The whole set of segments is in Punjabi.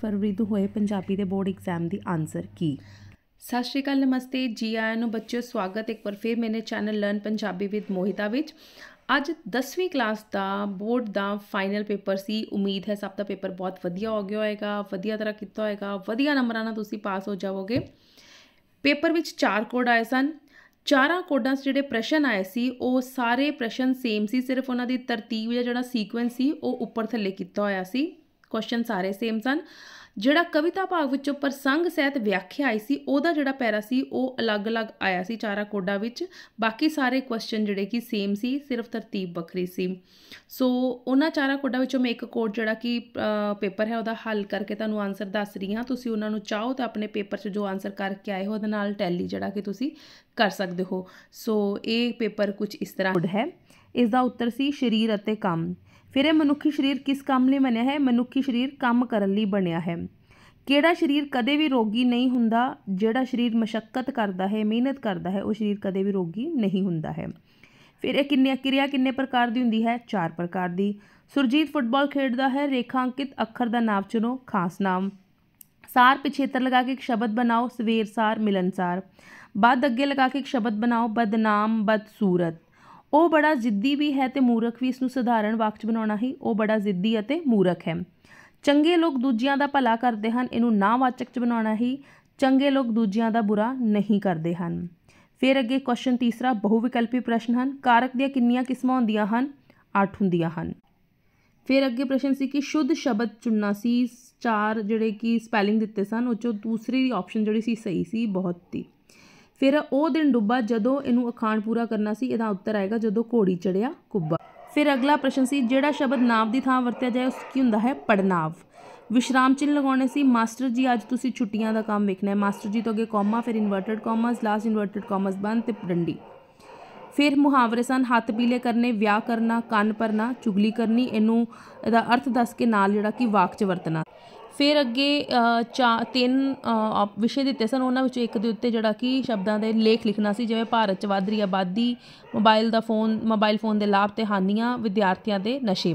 ਫਰਵਰੀ ਤੋਂ ਹੋਏ ਪੰਜਾਬੀ ਦੇ ਬੋਰਡ ਐਗਜ਼ਾਮ ਦੀ ਆਨਸਰ ਕੀ ਸਤਿ ਸ਼੍ਰੀ ਅਕਾਲ ਨਮਸਤੇ ਜੀ ਆਇਆਂ ਨੂੰ ਬੱਚਿਓ ਸਵਾਗਤ ਇੱਕ ਵਾਰ ਫਿਰ ਮੇਰੇ channel learn Punjabi with Mohita ਵਿੱਚ ਅੱਜ 10ਵੀਂ ਕਲਾਸ ਦਾ ਬੋਰਡ ਦਾ ਫਾਈਨਲ ਪੇਪਰ ਸੀ ਉਮੀਦ ਹੈ ਸਭ ਦਾ ਪੇਪਰ ਬਹੁਤ ਵਧੀਆ ਹੋ ਗਿਆ ਹੋਏਗਾ ਵਧੀਆ ਤਰ੍ਹਾਂ ਕੀਤਾ ਹੋਏਗਾ ਵਧੀਆ ਨੰਬਰਾਂ ਨਾਲ ਤੁਸੀਂ ਪਾਸ ਹੋ ਜਾਵੋਗੇ ਪੇਪਰ ਵਿੱਚ ਚਾਰ ਕੋਡ ਆਏ ਸਨ ਚਾਰਾਂ ਕੋਡਾਂ 'ਚ ਜਿਹੜੇ ਪ੍ਰਸ਼ਨ ਆਏ ਸੀ ਉਹ ਸਾਰੇ ਪ੍ਰਸ਼ਨ ਸੇਮ ਸੀ ਸਿਰਫ ਉਹਨਾਂ ਦੀ ਤਰਤੀਬ ਜਾਂ ਜਿਹੜਾ ਸੀਕੁਐਂਸ ਸੀ ਉਹ ਉੱਪਰ ਥੱਲੇ ਕੀਤਾ ਹੋਇਆ ਸੀ ਕੁਐਸਚਨ ਸਾਰੇ ਸੇਮ ਸਨ ਜਿਹੜਾ ਕਵਿਤਾ ਭਾਗ ਵਿੱਚੋਂ ਪ੍ਰਸੰਗ ਸਹਿਤ ਵਿਆਖਿਆ ਆਈ ਸੀ ਉਹਦਾ ਜਿਹੜਾ ਪੈਰਾ ਸੀ ਉਹ ਅਲੱਗ-ਅਲੱਗ ਆਇਆ ਸੀ ਚਾਰਾ ਕੋਡਾ ਵਿੱਚ ਬਾਕੀ ਸਾਰੇ ਕੁਐਸਚਨ ਜਿਹੜੇ ਕਿ ਸੇਮ ਸੀ ਸਿਰਫ ਤਰਤੀਬ ਵੱਖਰੀ ਸੀ ਸੋ ਉਹਨਾਂ ਚਾਰਾ ਕੋਡਾ ਵਿੱਚੋਂ ਮੈਂ ਇੱਕ ਕੋਡ ਜਿਹੜਾ ਕਿ ਪੇਪਰ ਹੈ ਉਹਦਾ ਹੱਲ ਕਰਕੇ ਤੁਹਾਨੂੰ ਆਨਸਰ ਦੱਸ ਰਹੀ ਹਾਂ ਤੁਸੀਂ ਉਹਨਾਂ ਨੂੰ ਚਾਹੋ ਤਾਂ ਆਪਣੇ ਪੇਪਰ 'ਚ ਜੋ ਆਨਸਰ ਕਰਕੇ ਆਏ ਹੋ ਉਹਦੇ ਨਾਲ ਟੈਲੀ ਜਿਹੜਾ ਕਿ ਤੁਸੀਂ ਕਰ ਸਕਦੇ ਹੋ ਸੋ ਇਹ ਪੇਪਰ ਕੁਝ ਇਸ ਤਰ੍ਹਾਂ ਹੈ ਇਸ ਦਾ ਉੱਤਰ ਸੀ ਸਰੀਰ ਅਤੇ ਕੰਮ ਫਿਰ ਇਹ ਮਨੁੱਖੀ ਸਰੀਰ ਕਿਸ ਕੰਮ ਲਈ ਬਣਿਆ ਹੈ ਮਨੁੱਖੀ ਸਰੀਰ ਕੰਮ ਕਰਨ ਲਈ ਬਣਿਆ ਹੈ ਕਿਹੜਾ ਸਰੀਰ ਕਦੇ ਵੀ ਰੋਗੀ ਨਹੀਂ ਹੁੰਦਾ ਜਿਹੜਾ ਸਰੀਰ ਮਸ਼ੱਕਤ ਕਰਦਾ ਹੈ ਮਿਹਨਤ ਕਰਦਾ ਹੈ ਉਹ ਸਰੀਰ ਕਦੇ ਵੀ ਰੋਗੀ ਨਹੀਂ ਹੁੰਦਾ ਹੈ ਫਿਰ ਇਹ ਕਿੰਨੇ ਕਿਰਿਆ ਕਿੰਨੇ ਪ੍ਰਕਾਰ ਦੀ ਹੁੰਦੀ ਹੈ ਚਾਰ ਪ੍ਰਕਾਰ ਦੀ ਸੁਰਜੀਤ ਫੁੱਟਬਾਲ ਖੇਡਦਾ ਹੈ ਰੇਖਾਂਕਿਤ ਅੱਖਰ ਦਾ ਨਾਮ ਚੁਣੋ ਖਾਸ ਨਾਮ ਸਾਰ ਪਿਛੇਤਰ ਲਗਾ ਕੇ ਇੱਕ ਸ਼ਬਦ ਬਣਾਓ ਸਵੇਰ ਸਾਰ ਮਿਲਨ ਸਾਰ ਬਾਦ ਅੱਗੇ ਲਗਾ ਕੇ ਇੱਕ ਸ਼ਬਦ ਬਣਾਓ ਬਦਨਾਮ ਬਦਸੂਰਤ ਉਹ ਬੜਾ ਜ਼ਿੱਦੀ ਵੀ ਹੈ ਤੇ ਮੂਰਖ ਵੀ ਇਸ ਨੂੰ ਸਧਾਰਨ ਵਾਕ ਚ ਬਣਾਉਣਾ ਹੀ ਉਹ ਬੜਾ ਜ਼ਿੱਦੀ ਅਤੇ ਮੂਰਖ ਹੈ ਚੰਗੇ ਲੋਕ ਦੂਜਿਆਂ ਦਾ ਭਲਾ ਕਰਦੇ ਹਨ ਇਹਨੂੰ ਵਾਚਕ ਚ ਬਣਾਉਣਾ ਹੀ ਚੰਗੇ ਲੋਕ ਦੂਜਿਆਂ ਦਾ ਬੁਰਾ ਨਹੀਂ ਕਰਦੇ ਹਨ ਫਿਰ ਅੱਗੇ ਕੁਐਸਚਨ ਤੀਸਰਾ ਬਹੁਵਿਕਲਪੀ ਪ੍ਰਸ਼ਨ ਹਨ ਕਾਰਕ ਦੀਆਂ ਕਿੰਨੀਆਂ ਕਿਸਮਾਂ ਹੁੰਦੀਆਂ ਹਨ 8 ਹੁੰਦੀਆਂ ਹਨ ਫਿਰ ਅੱਗੇ ਪ੍ਰਸ਼ਨ ਸੀ ਕਿ ਸ਼ੁੱਧ ਸ਼ਬਦ ਚੁਣਨਾ ਸੀ ਚਾਰ ਜਿਹੜੇ ਕਿ ਸਪੈਲਿੰਗ ਦਿੱਤੇ ਸਨ ਉਹ ਚੋਂ ਦੂਸਰੀ ਆਪਸ਼ਨ ਜਿਹੜੀ ਸੀ ਸਹੀ ਸੀ ਬਹੁਤ ਹੀ ਫਿਰ ਉਹ ਦਿਨ ਡੁੱਬਾ ਜਦੋਂ ਇਹਨੂੰ ਅਖਾਣ ਪੂਰਾ ਕਰਨਾ ਸੀ ਇਹਦਾ ਉੱਤਰ ਆਏਗਾ ਜਦੋਂ ਘੋੜੀ ਚੜਿਆ ਕੁੱਬਾ ਫਿਰ ਅਗਲਾ ਪ੍ਰਸ਼ਨ ਸੀ ਜਿਹੜਾ ਸ਼ਬਦ ਨਾਮ ਦੀ ਥਾਂ ਵਰਤਿਆ ਜਾਏ ਉਸ ਕੀ ਹੁੰਦਾ ਹੈ ਪੜਨਾਵ ਵਿਸ਼ਰਾਮ ਚਿੰਨ ਲਗਾਉਣੇ ਸੀ ਮਾਸਟਰ ਜੀ ਅੱਜ ਤੁਸੀਂ ਛੁੱਟੀਆਂ ਦਾ ਕੰਮ ਵੇਖਣਾ ਹੈ ਮਾਸਟਰ ਜੀ ਤੋਂ ਅੱਗੇ ਕੋਮਾ ਫਿਰ inverted commas last inverted commas ਬੰਦ ਤੇ ਡੰਡੀ ਫਿਰ ਮੁਹਾਵਰੇ ਸਨ ਹੱਥ ਪੀਲੇ ਕਰਨੇ ਵਿਆਹ ਕਰਨਾ ਕੰਨ ਪਰਨਾ ਚੁਗਲੀ ਕਰਨੀ ਇਹਨੂੰ ਇਹਦਾ ਅਰਥ ਦੱਸ ਕੇ ਨਾਲ ਜਿਹੜਾ ਕਿ ਵਾਕ ਚ ਵਰਤਣਾ ਫਿਰ ਅੱਗੇ ਚਾ ਤਿੰਨ ਵਿਸ਼ੇ ਦਿੱਤੇ ਸਨ ਉਹਨਾਂ ਵਿੱਚੋਂ ਇੱਕ ਦੇ ਉੱਤੇ ਜਿਹੜਾ ਕਿ ਸ਼ਬਦਾਂ ਦੇ ਲੇਖ ਲਿਖਣਾ ਸੀ ਜਿਵੇਂ ਭਾਰਤ 'ਚ ਵੱਧ ਰਹੀ ਆਬਾਦੀ ਮੋਬਾਈਲ ਦਾ ਫੋਨ ਮੋਬਾਈਲ ਫੋਨ ਦੇ ਲਾਭ ਤੇ ਹਾਨੀਆਂ ਵਿਦਿਆਰਥੀਆਂ ਦੇ ਨਸ਼ੇ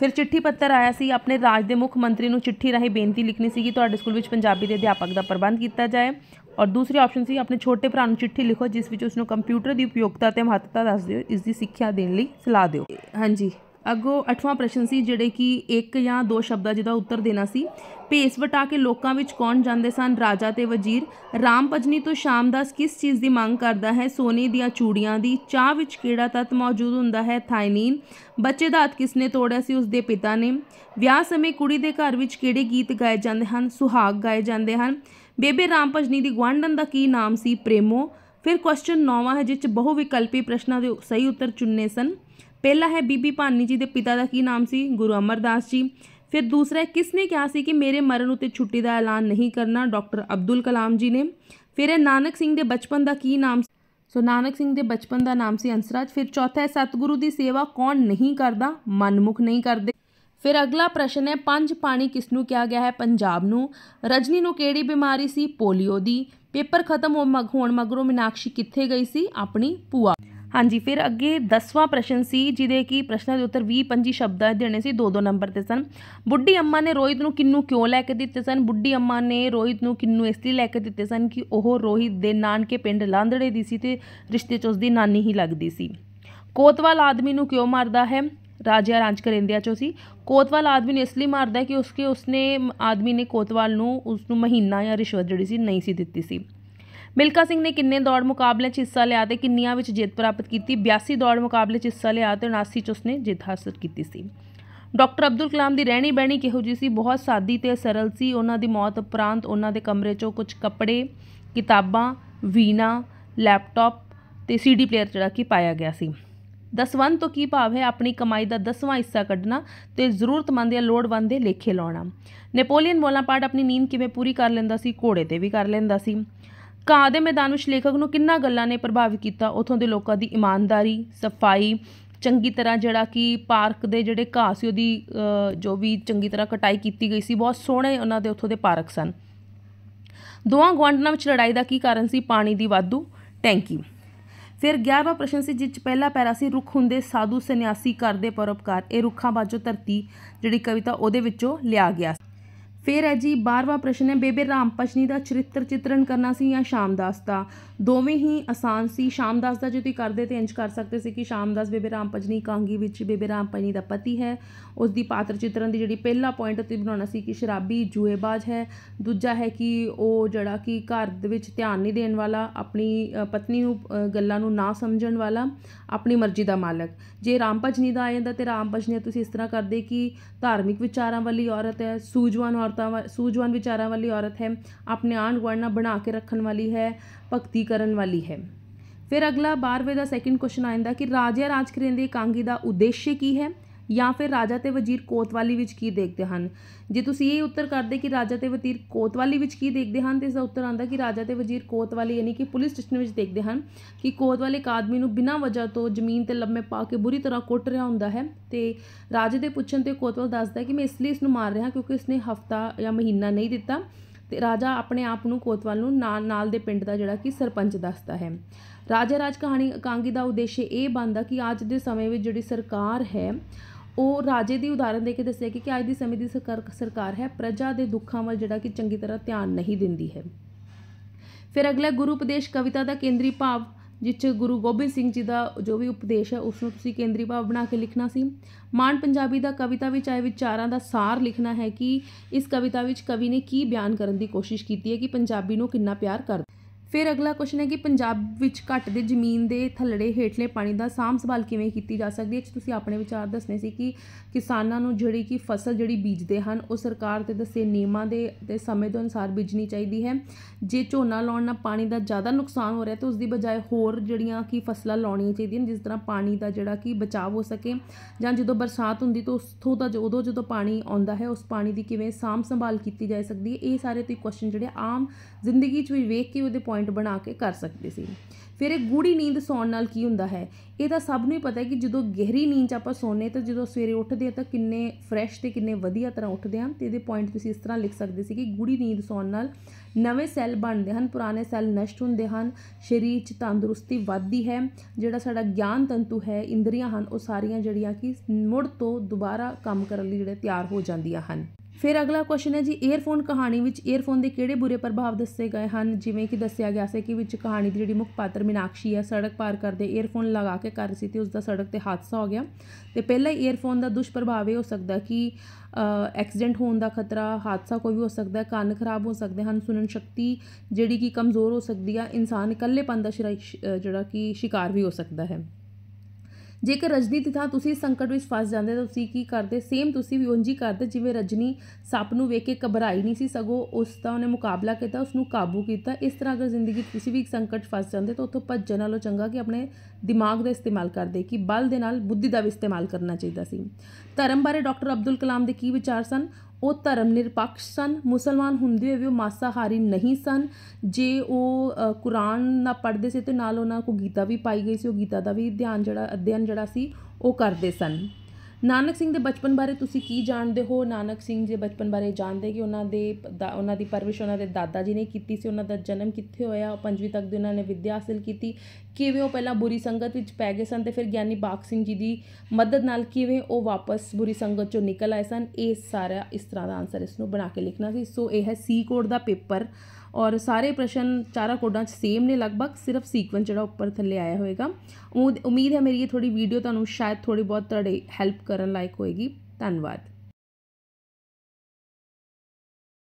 ਫਿਰ ਚਿੱਠੀ ਪੱਤਰ ਆਇਆ ਸੀ ਆਪਣੇ ਰਾਜ ਦੇ ਮੁੱਖ ਮੰਤਰੀ ਨੂੰ ਚਿੱਠੀ ਰਾਹੀਂ ਬੇਨਤੀ ਲਿਖਣੀ ਸੀ ਕਿ ਤੁਹਾਡੇ ਸਕੂਲ ਵਿੱਚ ਪੰਜਾਬੀ ਦੇ ਅਧਿਆਪਕ ਦਾ ਪ੍ਰਬੰਧ ਕੀਤਾ ਜਾਏ ਔਰ ਦੂਸਰੀ ਆਪਸ਼ਨ ਸੀ ਆਪਣੇ ਛੋਟੇ ਭਰਾ ਨੂੰ ਚਿੱਠੀ ਲਿਖੋ ਜਿਸ ਵਿੱਚ ਉਸ ਨੂੰ ਕੰਪਿਊਟਰ ਦੀ ਉਪਯੋਗਤਾ ਤੇ ਮਹੱਤਤਾ ਦੱਸ ਦਿਓ ਇਸ ਦੀ ਸਿੱਖਿਆ ਦੇਣ ਲਈ ਸਲਾਹ ਦਿਓ ਹਾਂਜੀ ਅਗੋ 8ਵਾਂ ਪ੍ਰਸ਼ਨ ਸੀ ਜਿਹੜੇ ਕਿ ਇੱਕ ਜਾਂ ਦੋ ਸ਼ਬਦਾਂ ਜਿਹਦਾ ਉੱਤਰ ਦੇਣਾ ਸੀ ਭੇਸ ਵਟਾ ਕੇ ਲੋਕਾਂ ਵਿੱਚ ਕੌਣ ਜਾਂਦੇ ਸਨ ਰਾਜਾ ਤੇ ਵਜ਼ੀਰ ਰਾਮ ਤੋਂ ਸ਼ਾਮਦਾਸ ਕਿਸ ਚੀਜ਼ ਦੀ ਮੰਗ ਕਰਦਾ ਹੈ ਸੋਨੇ ਦੀਆਂ ਚੂੜੀਆਂ ਦੀ ਚਾਹ ਵਿੱਚ ਕਿਹੜਾ ਤੱਤ ਮੌਜੂਦ ਹੁੰਦਾ ਹੈ ਥਾਇਨੀਨ ਬੱਚੇ ਦਾ ਹੱਥ ਕਿਸ ਨੇ ਤੋੜਿਆ ਸੀ ਉਸ ਦੇ ਪਿਤਾ ਨੇ ਵਿਆਹ ਸਮੇਂ ਕੁੜੀ ਦੇ ਘਰ ਵਿੱਚ ਕਿਹੜੇ ਗੀਤ ਗਾਏ ਜਾਂਦੇ ਹਨ ਸੁਹਾਗ ਗਾਏ ਜਾਂਦੇ ਹਨ ਬੇਬੇ ਰਾਮ ਦੀ ਗਵਾਂਡਨ ਦਾ ਕੀ ਨਾਮ ਸੀ ਪ੍ਰੇਮੋ ਫਿਰ ਕੁਐਸਚਨ 9 ਹੈ ਜਿਸ ਵਿੱਚ ਬਹੁ ਵਿਕਲਪੀ ਪ੍ਰਸ਼ਨਾਂ ਦੇ ਸਹੀ ਉੱਤਰ ਚੁਣਨੇ ਸਨ ਪਹਿਲਾ ਹੈ ਬੀਬੀ ਭਾਨੀ ਜੀ ਦੇ ਪਿਤਾ ਦਾ ਕੀ ਨਾਮ ਸੀ ਗੁਰੂ ਅਮਰਦਾਸ ਜੀ ਫਿਰ ਦੂਸਰਾ ਹੈ ਕਿਸ ਨੇ ਕਿਹਾ ਸੀ ਕਿ ਮੇਰੇ ਮਰਨ ਉਤੇ ਛੁੱਟੀ ਦਾ ਐਲਾਨ ਨਹੀਂ ਕਰਨਾ ਡਾਕਟਰ ਅਬਦੁਲ ਕਲਾਮ ਜੀ ਨੇ ਫਿਰ ਹੈ ਨਾਨਕ ਸਿੰਘ ਦੇ ਬਚਪਨ ਦਾ ਕੀ ਨਾਮ ਸੋ ਨਾਨਕ ਸਿੰਘ ਦੇ ਬਚਪਨ ਦਾ ਨਾਮ ਸੀ ਅੰਸਰਾਜ ਫਿਰ ਚੌਥਾ ਹੈ ਸਤਿਗੁਰੂ ਦੀ ਸੇਵਾ ਕੌਣ ਨਹੀਂ ਕਰਦਾ ਮਨਮੁਖ ਨਹੀਂ ਕਰਦੇ ਫਿਰ ਅਗਲਾ ਪ੍ਰਸ਼ਨ ਹੈ ਪੰਜ ਪਾਣੀ ਕਿਸ ਨੂੰ ਕਿਹਾ ਗਿਆ ਹੈ ਪੰਜਾਬ ਨੂੰ ਰਜਨੀ ਨੂੰ ਕਿਹੜੀ ਬਿਮਾਰੀ ਸੀ ਪੋਲੀਓ ਦੀ ਪੇਪਰ ਖਤਮ ਹੋਣ ਮਗਰੋਂ ਮਿਨਾਕਸ਼ੀ ਕਿੱਥੇ ਗਈ ਸੀ ਆਪਣੀ ਪੂਆ ਹਾਂਜੀ ਫਿਰ ਅੱਗੇ 10ਵਾਂ ਪ੍ਰਸ਼ਨ ਸੀ ਜਿਹਦੇ ਕੀ ਪ੍ਰਸ਼ਨ ਦੇ ਉੱਤਰ 20 25 ਸ਼ਬਦਾਂ ਦੇਣੇ ਸੀ ਦੋ ਦੋ ਨੰਬਰ ਤੇ ਸਨ ਬੁੱਢੀ ਅੰਮਾ ਨੇ ਰੋਹਿਤ ਨੂੰ ਕਿੰਨੂ ਕਿਉਂ ਲੈ ਕੇ ਦਿੱਤੇ ਸਨ ਬੁੱਢੀ ਅੰਮਾ ਨੇ ਰੋਹਿਤ ਨੂੰ ਕਿੰਨੂ ਇਸ ਲਈ ਲੈ ਕੇ ਦਿੱਤੇ ਸਨ ਕਿ ਉਹ ਰੋਹਿਤ ਦੇ ਨਾਨਕੇ ਪਿੰਡ ਲਾਂਦੜੇ ਦੀ ਸੀ ਤੇ ਰਿਸ਼ਤੇ 'ਚ ਉਸ ਦੀ ਨਾਨੀ ਹੀ ਲੱਗਦੀ ਸੀ ਕੋਤਵਾਲ ਆਦਮੀ ਨੂੰ ਕਿਉਂ ਮਾਰਦਾ ਹੈ ਰਾਜਾ ਰਾਂਚ ਕਰਿੰਦਿਆ ਚੋ ਸੀ ਕੋਤਵਾਲ ਆਦਮੀ ਨੂੰ ਇਸ ਲਈ ਮਾਰਦਾ ਕਿ ਉਸਕੇ ਉਸਨੇ ਆਦਮੀ ਨੇ ਕੋਤਵਾਲ ਨੂੰ ਉਸ ਨੂੰ ਮਹੀਨਾ ਜਾਂ ਰਿਸ਼ਵਤ ਜਿਹੜੀ ਸੀ ਨਹੀਂ ਸੀ ਦਿੱਤੀ ਸੀ ਮਿਲਕਾ ਸਿੰਘ ਨੇ ਕਿੰਨੇ ਦੌੜ ਮੁਕਾਬਲੇ 'ਚ ਹਿੱਸਾ ਲਿਆ ਤੇ ਕਿੰਨੀਆਂ ਵਿੱਚ ਜਿੱਤ ਪ੍ਰਾਪਤ ਕੀਤੀ 82 ਦੌੜ ਮੁਕਾਬਲੇ 'ਚ ਹਿੱਸਾ ਲਿਆ ਤੇ 79 'ਚ ਉਸਨੇ ਜਿੱਤ ਹਾਸਲ ਕੀਤੀ ਸੀ ਡਾਕਟਰ ਅਬਦੁਲ ਕਲਾਮ ਦੀ ਰਹਿਣੀ ਬਹਿਣੀ ਕਿਹੋ ਜੀ ਸੀ ਬਹੁਤ ਸਾਦੀ ਤੇ ਸਰਲ ਸੀ ਉਹਨਾਂ ਦੀ ਮੌਤ ਉਪਰੰਤ ਉਹਨਾਂ ਦੇ ਕਮਰੇ 'ਚੋਂ ਕੁਝ ਕੱਪੜੇ ਕਿਤਾਬਾਂ ਵੀਨਾ ਲੈਪਟਾਪ ਤੇ ਸੀਡੀ ਪਲੇਅਰ ਜਿਹੜਾ ਕਿ ਪਾਇਆ ਗਿਆ ਸੀ ਦਸਵੰਦ ਤੋਂ ਕੀ ਭਾਵ ਹੈ ਆਪਣੀ ਕਮਾਈ ਦਾ ਦਸਵਾਂ ਹਿੱਸਾ ਕੱਢਣਾ ਤੇ ਜ਼ਰੂਰਤਮੰਦ ਜਾਂ ਲੋੜਵੰਦ ਦੇ ਲੇਖੇ ਲਾਉਣਾ ਨੈਪੋਲੀਅਨ ਮੋਨਾਪਾਰਟ ਆਪਣੀ ਨੀਂਦ ਕਿਵੇਂ ਪੂਰੀ ਕਰ ਲੈਂਦਾ ਸੀ ਘੋੜੇ ਤੇ ਵੀ ਕਰ ਲੈਂਦਾ ਸੀ ਕਾਂ ਦੇ ਮੈਦਾਨ ਵਿੱਚ ਲੇਖਕ ਨੂੰ ਕਿੰਨਾ ਗੱਲਾਂ ਨੇ ਪ੍ਰਭਾਵਿਤ ਕੀਤਾ ਉਥੋਂ ਦੇ ਲੋਕਾਂ ਦੀ ਇਮਾਨਦਾਰੀ ਸਫਾਈ ਚੰਗੀ ਤਰ੍ਹਾਂ ਜਿਹੜਾ ਕਿ ਪਾਰਕ ਦੇ ਜਿਹੜੇ ਘਾਹ ਸੀ ਉਹਦੀ ਜੋ ਵੀ ਚੰਗੀ ਤਰ੍ਹਾਂ ਕਟਾਈ ਕੀਤੀ ਗਈ ਸੀ ਬਹੁਤ ਸੋਹਣੇ ਉਹਨਾਂ ਦੇ ਉਥੋਂ ਦੇ ਪਾਰਕ ਸਨ ਦੋਆਂ ਗਵਾਂਡਨਾਂ ਵਿੱਚ ਲੜਾਈ ਦਾ ਕੀ ਕਾਰਨ ਸੀ ਪਾਣੀ ਦੀ ਵਾਧੂ ਟੈਂਕੀ ਫਿਰ 11ਵਾਂ ਪ੍ਰਸ਼ਨ ਸੀ ਜਿਸ ਪਹਿਲਾ ਪੈਰਾ ਸੀ ਰੁੱਖ ਹੁੰਦੇ ਸਾਧੂ ਸੰਨਿਆਸੀ ਕਰਦੇ ਪਰਉਪਕਾਰ ਇਹ ਰੁੱਖਾਂ ਬਾਝੋ ਧਰਤੀ ਜਿਹੜੀ ਕਵਿਤਾ ਉਹਦੇ ਵਿੱਚੋਂ ਲਿਆ ਗਿਆ ਫਿਰ ਹੈ ਜੀ 12ਵਾਂ ਪ੍ਰਸ਼ਨ ਹੈ ਬੇਬੇ ਰਾਮਪਸ਼ਨੀ ਦਾ ਚਰਿੱਤਰ ਚਿਤਰਨ ਕਰਨਾ ਸੀ ਜਾਂ ਸ਼ਾਮਦਾਸ ਦਾ ਦੋਵੇਂ ਹੀ ਆਸਾਨ ਸੀ ਸ਼ਾਮਦਾਸ ਦਾ ਜੇ ਤੁਸੀਂ ਕਰਦੇ ਤੇ ਇੰਜ ਕਰ ਸਕਦੇ ਸੀ ਕਿ ਸ਼ਾਮਦਾਸ ਬੇਬੇ ਰਾਮਪਸ਼ਨੀ ਕਾਂਗੀ ਵਿੱਚ ਬੇਬੇ ਰਾਮਪਸ਼ਨੀ ਦਾ ਪਤੀ ਹੈ ਉਸ ਦੀ ਪਾਤਰ ਚਿਤਰਨ ਦੀ ਜਿਹੜੀ ਪਹਿਲਾ ਪੁਆਇੰਟ ਤੇ ਬਣਾਉਣਾ ਸੀ ਕਿ ਸ਼ਰਾਬੀ ਜੂਏਬਾਜ਼ ਹੈ ਦੂਜਾ ਹੈ ਕਿ ਉਹ ਜਿਹੜਾ ਕਿ ਘਰ ਦੇ ਵਿੱਚ ਧਿਆਨ ਨਹੀਂ ਦੇਣ ਵਾਲਾ ਆਪਣੀ ਪਤਨੀ ਨੂੰ ਗੱਲਾਂ ਨੂੰ ਨਾ ਸਮਝਣ ਵਾਲਾ ਆਪਣੀ ਮਰਜ਼ੀ ਦਾ ਮਾਲਕ ਜੇ ਰਾਮਪਸ਼ਨੀ ਦਾ ਆ ਜਾਂਦਾ ਤੇ ਰਾਮਪਸ਼ਨੀ ਤੁਸੀਂ ਇਸ ਤਰ੍ਹਾਂ ਕਰਦੇ ਕਿ ਧਾਰਮਿਕ ਵਿਚਾਰਾਂ ਵਾਲੀ ਔਰਤ ਹੈ ਸੂਝਵਾਨ ਔਰਤ ਔਰਤਾਂ ਸੂਝਵਾਨ ਵਿਚਾਰਾਂ ਵਾਲੀ ਔਰਤ ਹੈ ਆਪਣੇ ਆਂਢ ਗੁਆਂਢ ਨਾਲ ਬਣਾ ਕੇ ਰੱਖਣ ਵਾਲੀ ਹੈ ਭਗਤੀ ਕਰਨ ਵਾਲੀ ਹੈ ਫਿਰ ਅਗਲਾ 12ਵੇਂ ਦਾ ਸੈਕਿੰਡ ਕੁਐਸਚਨ ਆਇੰਦਾ ਕਿ ਰਾਜਿਆ ਰਾਜ ਕਰਨ ਦੇ ਕਾਂਗੀ ਦਾ ਉਦੇਸ਼ ਕੀ ਹੈ ਜਾਂ ਫਿਰ ਰਾਜਾ ਤੇ ਵਜ਼ੀਰ ਕੋਤਵਾਲੀ ਵਿੱਚ ਕੀ ਦੇਖਦੇ ਹਨ ਜੇ ਤੁਸੀਂ ਇਹ ਉੱਤਰ ਕਰਦੇ ਕਿ ਰਾਜਾ ਤੇ ਵਜ਼ੀਰ ਕੋਤਵਾਲੀ ਵਿੱਚ ਕੀ ਦੇਖਦੇ ਹਨ ਤੇ ਇਸ ਦਾ ਉੱਤਰ ਆਂਦਾ ਕਿ ਰਾਜਾ ਤੇ ਵਜ਼ੀਰ ਕੋਤਵਾਲੀ ਯਾਨੀ ਕਿ ਪੁਲਿਸ ਸਟੇਸ਼ਨ ਵਿੱਚ ਦੇਖਦੇ ਹਨ ਕਿ ਕੋਤਵਾਲੇ ਇੱਕ ਆਦਮੀ ਨੂੰ ਬਿਨਾਂ ਵਜ੍ਹਾ ਤੋਂ ਜ਼ਮੀਨ ਤੇ ਲੰਮੇ ਪਾ ਕੇ ਬੁਰੀ ਤਰ੍ਹਾਂ ਕੁੱਟ ਰਿਹਾ ਹੁੰਦਾ ਹੈ ਤੇ ਰਾਜੇ ਦੇ ਪੁੱਛਣ ਤੇ ਕੋਤਵਾਲ ਦੱਸਦਾ ਕਿ ਮੈਂ ਇਸ ਲਈ ਇਸ ਨੂੰ ਮਾਰ ਰਿਹਾ ਕਿਉਂਕਿ ਇਸਨੇ ਹਫਤਾ ਜਾਂ ਮਹੀਨਾ ਨਹੀਂ ਦਿੱਤਾ ਤੇ ਰਾਜਾ ਆਪਣੇ ਆਪ ਨੂੰ ਕੋਤਵਾਲ ਨੂੰ ਨਾਲ ਦੇ ਪਿੰਡ ਦਾ ਜਿਹੜਾ ਕਿ ਸਰਪੰਚ ਦੱਸਦਾ ਹੈ ਰਾਜਾ ਰਾਜ ਕਹਾਣੀ ਕਾਂਗੀ ਦਾ ਉਦੇਸ਼ ਇਹ ਬੰਦਾ ਕਿ ਅੱਜ ਦੇ ਸਮੇਂ ਵਿੱਚ ਜਿਹੜੀ ਸਰਕਾਰ ਹੈ ਉਹ ਰਾਜੇ ਦੀ ਉਦਾਹਰਨ ਦੇ ਕੇ ਦੱਸਿਆ ਕਿ ਕਿ ਅੱਜ ਦੀ ਸਮੇਂ ਦੀ ਸਰਕਾਰ ਹੈ ਪ੍ਰਜਾ ਦੇ ਦੁੱਖਾਂ ਵੱਲ ਜਿਹੜਾ ਕਿ ਚੰਗੀ ਤਰ੍ਹਾਂ ਧਿਆਨ ਨਹੀਂ ਦਿੰਦੀ ਹੈ ਫਿਰ ਅਗਲਾ ਗੁਰੂ ਉਪਦੇਸ਼ ਕਵਿਤਾ ਦਾ ਕੇਂਦਰੀ ਭਾਵ ਜਿੱਚ ਗੁਰੂ ਗੋਬਿੰਦ ਸਿੰਘ ਜੀ ਦਾ ਜੋ ਵੀ ਉਪਦੇਸ਼ ਹੈ ਉਸ ਨੂੰ ਤੁਸੀਂ ਕੇਂਦਰੀ ਭਾਵ ਬਣਾ ਕੇ ਲਿਖਣਾ ਸੀ ਮਾਨ ਪੰਜਾਬੀ ਦਾ ਕਵਿਤਾ ਵਿੱਚ ਆਏ ਵਿਚਾਰਾਂ ਦਾ ਸਾਰ ਲਿਖਣਾ ਹੈ ਕਿ ਇਸ ਕਵਿਤਾ ਵਿੱਚ ਕਵੀ ਨੇ ਕੀ ਬਿਆਨ ਕਰਨ ਦੀ ਕੋਸ਼ਿਸ਼ ਕੀਤੀ ਹੈ ਕਿ ਪੰਜਾਬੀ ਨੂੰ ਕਿੰਨਾ ਪਿਆਰ ਕਰਦਾ ਫਿਰ ਅਗਲਾ ਕੁਸ਼ਨ ਹੈ ਕਿ ਪੰਜਾਬ ਵਿੱਚ ਘੱਟ ਦੇ ਜ਼ਮੀਨ ਦੇ ਥੱਲੜੇ ਹੇਠਲੇ ਪਾਣੀ ਦਾ ਸਾਂਭ ਸੰਭਾਲ ਕਿਵੇਂ ਕੀਤੀ ਜਾ ਸਕਦੀ ਹੈ ਤੁਸੀਂ ਆਪਣੇ ਵਿਚਾਰ ਦੱਸਨੇ ਸੀ ਕਿ ਕਿਸਾਨਾਂ ਨੂੰ ਜਿਹੜੀ ਕਿ ਫਸਲ ਜਿਹੜੀ ਬੀਜਦੇ ਹਨ ਉਹ ਸਰਕਾਰ ਦੇ ਦੱਸੇ ਨਿਯਮਾਂ ਦੇ ਤੇ ਸਮੇਂ ਦੇ ਅਨੁਸਾਰ ਬੀਜਣੀ ਚਾਹੀਦੀ ਹੈ ਜੇ ਝੋਨਾ ਲਾਉਣ ਨਾਲ ਪਾਣੀ ਦਾ ਜ਼ਿਆਦਾ ਨੁਕਸਾਨ ਹੋ ਰਿਹਾ ਤਾਂ ਉਸ ਦੀ ਬਜਾਏ ਹੋਰ ਜਿਹੜੀਆਂ ਕਿ ਫਸਲਾਂ ਲਾਉਣੀਆਂ ਚਾਹੀਦੀਆਂ ਜਿਸ ਤਰ੍ਹਾਂ ਪਾਣੀ ਦਾ ਜਿਹੜਾ ਕਿ ਬਚਾਅ ਹੋ ਸਕੇ ਜਾਂ ਜਦੋਂ ਬਰਸਾਤ ਹੁੰਦੀ ਤਾਂ ਉਸ ਤੋਂ ਦਾ ਉਦੋਂ ਜਦੋਂ ਪਾਣੀ ਆਉਂਦਾ ਹੈ ਉਸ ਪਾਣੀ ਦੀ ਕਿਵੇਂ ਸਾਂਭ ਸੰਭਾਲ ਕੀਤੀ ਜਾ ਸਕਦੀ ਹੈ ਇਹ ਸਾਰੇ ਤੁਸੀਂ ਕੁਐਸਚਨ ਜਿਹੜੇ ਆਮ ਜ਼ਿੰਦਗੀ 'ਚ ਵੀ ਵੇਖ ਕੇ ਉਹਦੇ ਪੁਆਇੰਟ ਪੁਆਇੰਟ ਬਣਾ ਕੇ ਕਰ ਸਕਦੇ ਸੀ ਫਿਰ ਇਹ ਗੂੜੀ ਨੀਂਦ ਸੌਣ ਨਾਲ ਕੀ ਹੁੰਦਾ ਹੈ ਇਹ ਤਾਂ ਸਭ ਨੂੰ ਹੀ ਪਤਾ ਹੈ ਕਿ ਜਦੋਂ ਗਹਿਰੀ ਨੀਂਦ 'ਚ ਆਪਾਂ ਸੌਂਨੇ ਤਾਂ ਜਦੋਂ ਸਵੇਰੇ ਉੱਠਦੇ ਆ ਤਾਂ ਕਿੰਨੇ ਫਰੈਸ਼ ਤੇ ਕਿੰਨੇ ਵਧੀਆ ਤਰ੍ਹਾਂ ਉੱਠਦੇ ਆ ਤੇ ਇਹਦੇ ਪੁਆਇੰਟ ਤੁਸੀਂ ਇਸ ਤਰ੍ਹਾਂ ਲਿਖ ਸਕਦੇ ਸੀ ਕਿ ਗੂੜੀ ਨੀਂਦ ਸੌਣ ਨਾਲ ਨਵੇਂ ਸੈੱਲ ਬਣਦੇ ਹਨ ਪੁਰਾਣੇ ਸੈੱਲ ਨਸ਼ਟ ਹੁੰਦੇ ਹਨ ਸਰੀਰ 'ਚ ਤੰਦਰੁਸਤੀ ਵੱਧਦੀ ਹੈ ਜਿਹੜਾ ਸਾਡਾ ਗਿਆਨ ਤੰਤੂ ਹੈ ਇੰਦਰੀਆਂ ਹਨ ਉਹ ਸਾਰੀਆਂ ਜਿਹੜੀਆਂ ਕਿ ਮੁੜ ਤੋਂ ਦੁਬਾਰਾ ਕੰਮ ਕਰਨ ਲਈ ਜਿਹੜੇ ਤਿਆਰ ਹੋ ਜਾਂਦੀਆਂ ਹਨ ਫਿਰ ਅਗਲਾ ਕੁਐਸਚਨ ਹੈ ਜੀ 이어ਫੋਨ ਕਹਾਣੀ ਵਿੱਚ 이어ਫੋਨ ਦੇ ਕਿਹੜੇ ਬੁਰੇ ਪ੍ਰਭਾਵ ਦੱਸੇ ਗਏ ਹਨ ਜਿਵੇਂ ਕਿ ਦੱਸਿਆ ਗਿਆ ਸੀ ਕਿ ਵਿੱਚ ਕਹਾਣੀ ਦੀ ਜਿਹੜੀ ਮੁੱਖ ਪਾਤਰ ਮਿਨਾਕਸ਼ੀ ਹੈ ਸੜਕ ਪਾਰ ਕਰਦੇ 이어ਫੋਨ ਲਗਾ ਕੇ ਕਰ ਰਹੀ ਸੀ ਤੇ ਉਸ ਦਾ ਸੜਕ ਤੇ ਹਾਦਸਾ ਹੋ ਗਿਆ ਤੇ ਪਹਿਲਾ ਹੀ 에ਅਰਫੋਨ ਦਾ ਦੁਸ਼ਪ੍ਰਭਾਵ ਇਹ ਹੋ ਸਕਦਾ ਕਿ ਐਕਸੀਡੈਂਟ ਹੋਣ ਦਾ ਖਤਰਾ ਹਾਦਸਾ ਕੋਈ ਵੀ ਹੋ ਸਕਦਾ ਹੈ ਕੰਨ ਖਰਾਬ ਹੋ ਸਕਦੇ ਹਨ ਸੁਣਨ ਸ਼ਕਤੀ ਜਿਹੜੀ ਕਿ ਕਮਜ਼ੋਰ ਹੋ ਸਕਦੀ ਆ ਇਨਸਾਨ ਇਕੱਲੇਪਨ ਦਾ ਜਿਹੜਾ ਕਿ ਸ਼ਿਕਾਰ ਵੀ ਹੋ ਸਕਦਾ ਹੈ ਜੇਕਰ ਰਜਨੀ ਦੀ ਥਾਂ ਤੁਸੀਂ ਸੰਕਟ ਵਿੱਚ ਫਸ ਜਾਂਦੇ ਤਾਂ ਤੁਸੀਂ ਕੀ ਕਰਦੇ ਸੇਮ ਤੁਸੀਂ ਵੀ ਉਂਝ ਹੀ ਕਰਦੇ ਜਿਵੇਂ ਰਜਨੀ ਸੱਪ ਨੂੰ ਵੇਖ ਕੇ ਘਬਰਾਈ ਨਹੀਂ ਸੀ ਸਗੋਂ ਉਸ ਦਾ ਉਹਨੇ ਮੁਕਾਬਲਾ ਕੀਤਾ ਉਸ ਨੂੰ ਕਾਬੂ ਕੀਤਾ ਇਸ ਤਰ੍ਹਾਂ ਅਗਰ ਜ਼ਿੰਦਗੀ ਤੁਸੀਂ ਵੀ ਇੱਕ ਸੰਕਟ ਫਸ ਜਾਂਦੇ ਤਾਂ ਉਤੋਂ ਭੱਜਣ ਨਾਲੋਂ ਚੰਗਾ ਕਿ ਆਪਣੇ ਦਿਮਾਗ ਦਾ ਇਸਤੇਮਾਲ ਕਰਦੇ ਕਿ ਬਲ ਦੇ ਨਾਲ ਬੁੱਧੀ ਦਾ ਵੀ ਇਸਤੇਮਾਲ ਕਰਨਾ ਚਾਹੀਦਾ ਸੀ ਧਰਮ ਬਾਰੇ ਡਾਕਟਰ ਅਬਦੁਲ ਕਲਾਮ ਦੇ ਕੀ ਵਿਚਾਰ ਸਨ ਉਹ ਧਰਮ ਨਿਰਪੱਖ ਸਨ ਮੁਸਲਮਾਨ ਹੁੰਦੇ ਹੋਏ ਉਹ ਮਾਸਾਹਾਰੀ ਨਹੀਂ ਸਨ ਜੇ ਉਹ ਕੁਰਾਨ ਨਾ ਪੜ੍ਹਦੇ ਸੀ ਤੇ ਨਾਲ ਉਹਨਾਂ ਕੋ ਗੀਤਾ ਵੀ ਪਾਈ ਗਈ ਸੀ ਉਹ ਗੀਤਾ ਦਾ ਵੀ ਧਿਆਨ ਜਿਹੜਾ ਅਧਿਐਨ ਜਿਹੜਾ ਸੀ ਉਹ ਕਰਦੇ ਸਨ ਨਾਨਕ ਸਿੰਘ ਦੇ ਬਚਪਨ ਬਾਰੇ ਤੁਸੀਂ ਕੀ ਜਾਣਦੇ ਹੋ ਨਾਨਕ ਸਿੰਘ ਦੇ ਬਚਪਨ ਬਾਰੇ ਜਾਣਦੇ ਕਿ ਉਹਨਾਂ ਦੇ ਉਹਨਾਂ ਦੀ ਪਰਵਰਿਸ਼ ਉਹਨਾਂ ਦੇ ਦਾਦਾ ਜੀ ਨੇ ਕੀਤੀ ਸੀ ਉਹਨਾਂ ਦਾ ਜਨਮ ਕਿੱਥੇ ਹੋਇਆ ਪੰਜਵੀਂ ਤੱਕ ਦੇ ਉਹਨਾਂ ਨੇ ਵਿੱਦਿਆ ਹਾਸਲ ਕੀਤੀ ਕਿਵੇਂ ਉਹ ਪਹਿਲਾਂ ਬੁਰੀ ਸੰਗਤ ਵਿੱਚ ਪੈ ਗਏ ਸਨ ਤੇ ਫਿਰ ਗਿਆਨੀ ਬਾਗ ਸਿੰਘ ਜੀ ਦੀ ਮਦਦ ਨਾਲ ਕਿਵੇਂ ਉਹ ਵਾਪਸ ਬੁਰੀ ਸੰਗਤ ਚੋਂ ਨਿਕਲ ਆਏ ਸਨ ਇਹ ਸਾਰਾ ਇਸ ਤਰ੍ਹਾਂ ਦਾ ਆਨਸਰ ਇਸ ਨੂੰ ਬਣਾ ਕੇ ਲਿਖਣਾ ਸੀ ਸੋ ਇਹ ਹੈ ਸੀ ਕੋਡ ਦਾ ਪੇਪਰ और सारे प्रश्न चारा कोडा सेम ने लगभग सिर्फ सीकुएंस जोड़ा उपर थले आया होएगा उम्मीद है मेरी ये थोड़ी वीडियो तुम्हें शायद थोड़ी बहुत तेल्प कर लायक होएगी धन्यवाद